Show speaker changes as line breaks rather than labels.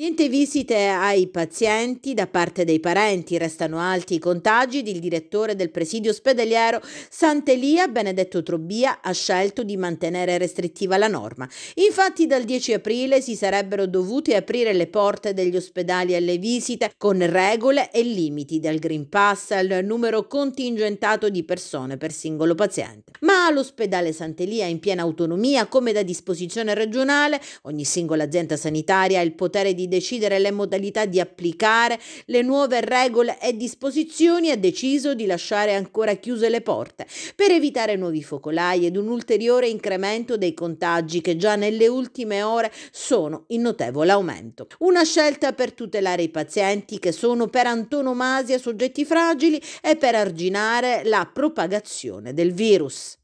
Niente visite ai pazienti da parte dei parenti, restano alti i contagi. Il direttore del presidio ospedaliero Sant'Elia, Benedetto Trobbia, ha scelto di mantenere restrittiva la norma. Infatti dal 10 aprile si sarebbero dovute aprire le porte degli ospedali alle visite con regole e limiti dal Green Pass al numero contingentato di persone per singolo paziente. Ma l'ospedale Sant'Elia in piena autonomia, come da disposizione regionale, ogni singola azienda sanitaria ha il potere di decidere le modalità di applicare le nuove regole e disposizioni, ha deciso di lasciare ancora chiuse le porte per evitare nuovi focolai ed un ulteriore incremento dei contagi che già nelle ultime ore sono in notevole aumento. Una scelta per tutelare i pazienti che sono per antonomasia soggetti fragili e per arginare la propagazione del virus.